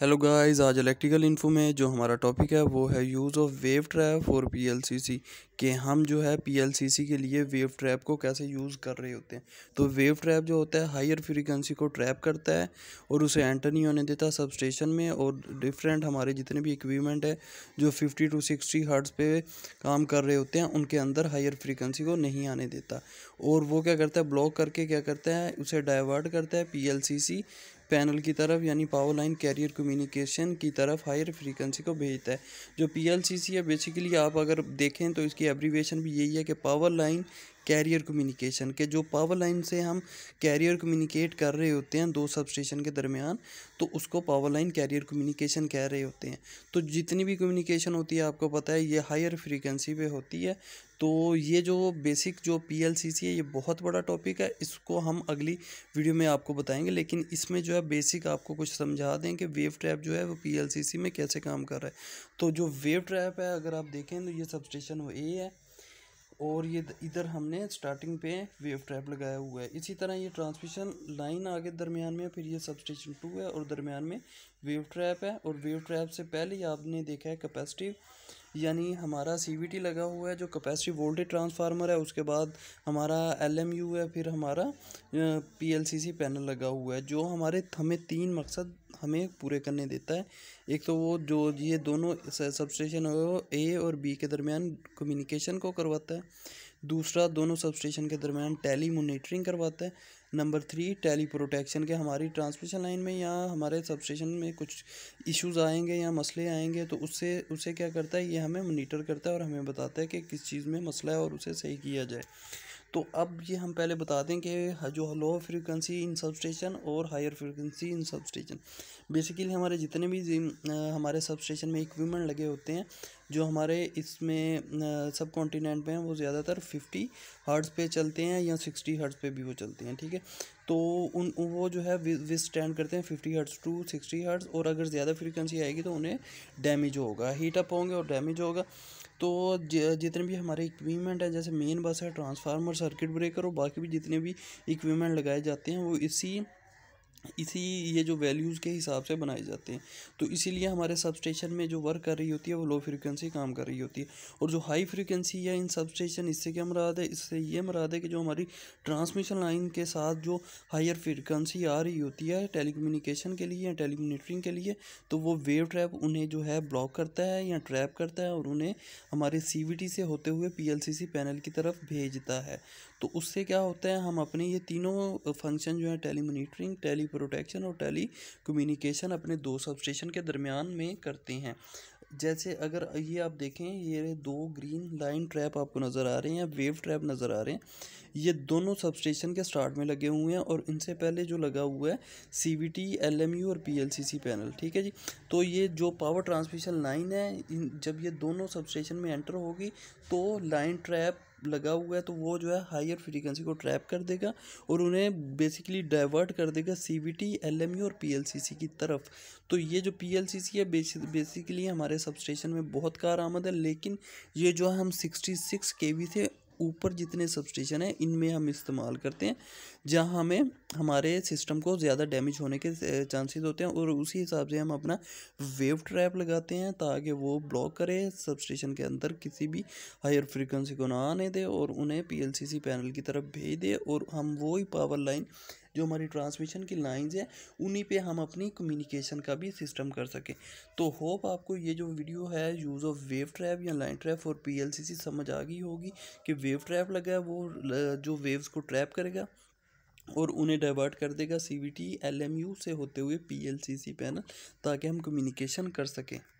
hello guys आज electrical info में जो हमारा टॉपिक है वो है use of wave trap for PLCC कि हम जो है पीएलसीसी के लिए वेव ट्रैप को कैसे यूज़ कर रहे होते हैं तो वेव ट्रैप जो होता है हायर फ्रीक्वेंसी को ट्रैप करता है और उसे एंटर नहीं होने देता सब स्टेशन में और डिफरेंट हमारे जितने भी इक्विपमेंट है जो फिफ्टी टू सिक्सटी हर्ट्स पे काम कर रहे होते हैं उनके अंदर हायर फ्रीक्वेंसी को नहीं आने देता और वो क्या करता है ब्लॉक करके क्या करता है उसे डाइवर्ट करता है पी पैनल की तरफ यानी पावर लाइन कैरियर कम्युनिकेशन की तरफ हायर फ्रीक्वेंसी को भेजता है जो पी है बेसिकली आप अगर देखें तो इसकी एब्रीवेशन भी यही है कि पावर लाइन कैरियर कम्युनिकेशन के जो पावर लाइन से हम कैरियर कम्युनिकेट कर रहे होते हैं दो सब स्टेशन के दरमियान तो उसको पावर लाइन कैरियर कम्युनिकेशन कह रहे होते हैं तो जितनी भी कम्युनिकेशन होती है आपको पता है ये हायर फ्रीक्वेंसी पे होती है तो ये जो बेसिक जो पी एल सी सी है ये बहुत बड़ा टॉपिक है इसको हम अगली वीडियो में आपको बताएंगे लेकिन इसमें जो है बेसिक आपको कुछ समझा दें कि वेव ट्रैप जो है वो पी एल सी सी में कैसे काम कर रहा है तो जो वेव ट्रैप है अगर आप देखें तो ये स्टेशन वो ए है और ये इधर हमने स्टार्टिंग पे वेव ट्रैप लगाया हुआ है इसी तरह ये ट्रांसमिशन लाइन आगे दरमियान में फिर ये सब स्टेशन टू है और दरमियान में वेव ट्रैप है और वेव ट्रैप से पहले ही आपने देखा है कैपेसिटिव यानी हमारा सी लगा हुआ है जो कैपेसिटिव वोल्टेज ट्रांसफार्मर है उसके बाद हमारा एल है फिर हमारा पी पैनल लगा हुआ है जो हमारे हमें तीन मकसद हमें पूरे करने देता है एक तो वो जो ये दोनों सबस्टेशन है वो ए और बी के दरमियान कम्युनिकेशन को करवाता है दूसरा दोनों सबस्टेशन के दरमियान टैली मोनिटरिंग करवाता है नंबर थ्री टैली प्रोटेक्शन के हमारी ट्रांसमिशन लाइन में या हमारे सबस्टेशन में कुछ इश्यूज आएंगे या मसले आएंगे तो उससे उसे क्या करता है ये हमें मोनीटर करता है और हमें बताता है कि किस चीज़ में मसला है और उसे सही किया जाए तो अब ये हम पहले बता दें कि जो लो फ्रिक्वेंसी इन सब स्टेशन और हायर फ्रिक्वेंसी इन सब स्टेशन बेसिकली हमारे जितने भी हमारे सब स्टेशन में इक्विपमेंट लगे होते हैं जो हमारे इसमें सब कॉन्टीनेंट में हैं वो ज़्यादातर फिफ्टी हर्ट्स पे चलते हैं या सिक्सटी हर्ट्स पे भी वो चलते हैं ठीक है तो उन वो जो है विस स्टैंड करते हैं fifty hertz to sixty hertz और अगर ज़्यादा फ्रिक्वेंसी आएगी तो उन्हें डैमेज होगा हीटअप होंगे और डैमेज होगा तो जितने भी हमारे इक्विपमेंट हैं जैसे मेन बस है ट्रांसफार्मर सर्किट ब्रेकर और बाकी भी जितने भी इक्विपमेंट लगाए जाते हैं वो इसी इसी ये जो वैल्यूज़ के हिसाब से बनाए जाते हैं तो इसीलिए हमारे सब स्टेशन में जो वर्क कर रही होती है वो लो फ्रिक्वेंसी काम कर रही होती है और जो हाई फ्रिक्वेंसी है इन सब स्टेशन इससे क्या मराद है इससे ये मराद है कि जो हमारी ट्रांसमिशन लाइन के साथ जो हायर फ्रिक्वेंसी आ रही होती है कम्युनिकेशन के लिए या टेलीकम्यूनिटरिंग के लिए तो वो वेव ट्रैप उन्हें जो है ब्लॉक करता है या ट्रैप करता है और उन्हें हमारे सी से होते हुए पी पैनल की तरफ भेजता है तो उससे क्या होता है हम अपने ये तीनों फंक्शन जो है टेली मोनीटरिंग टेली प्रोटेक्शन और टेली कम्युनिकेशन अपने दो सब स्टेशन के दरमियान में करते हैं जैसे अगर ये आप देखें ये दो ग्रीन लाइन ट्रैप आपको नज़र आ रहे हैं वेव ट्रैप नज़र आ रहे हैं ये दोनों सब स्टेशन के स्टार्ट में लगे हुए हैं और इनसे पहले जो लगा हुआ है C V T L M U और P L C C panel ठीक है जी तो ये जो पावर ट्रांसमिशन लाइन है जब ये दोनों सब स्टेशन में एंटर होगी तो लाइन ट्रैप लगा हुआ है तो वो जो है हायर फ्रीक्वेंसी को ट्रैप कर देगा और उन्हें बेसिकली डाइवर्ट कर देगा C B T L M U और पी एल सी सी की तरफ तो ये जो पी एल सी सी है बेसिकली हमारे सब स्टेशन में बहुत कार आमद है लेकिन ये जो है हम सिक्सटी सिक्स के वी से ऊपर जितने सब स्टेशन हैं इनमें हम इस्तेमाल करते हैं जहाँ हमें हमारे सिस्टम को ज़्यादा डैमेज होने के चांसेस होते हैं और उसी हिसाब से हम अपना वेव ट्रैप लगाते हैं ताकि वो ब्लॉक करे सब स्टेशन के अंदर किसी भी हायर फ्रिक्वेंसी को ना आने दे और उन्हें पी पैनल की तरफ भेज दे और हम वो ही पावर लाइन जो हमारी ट्रांसमिशन की लाइंस है उन्हीं पे हम अपनी कम्युनिकेशन का भी सिस्टम कर सकें तो होप आपको ये जो वीडियो है यूज़ ऑफ वेव ट्रैप या लाइन ट्रैप और पी समझ आ गई होगी कि वेव ट्रैप लगा है वो जो वेव्स को ट्रैप करेगा और उन्हें डाइवर्ट कर देगा C V T L M U से होते हुए P L C C panel ताकि हम कम्युनिकेशन कर सकें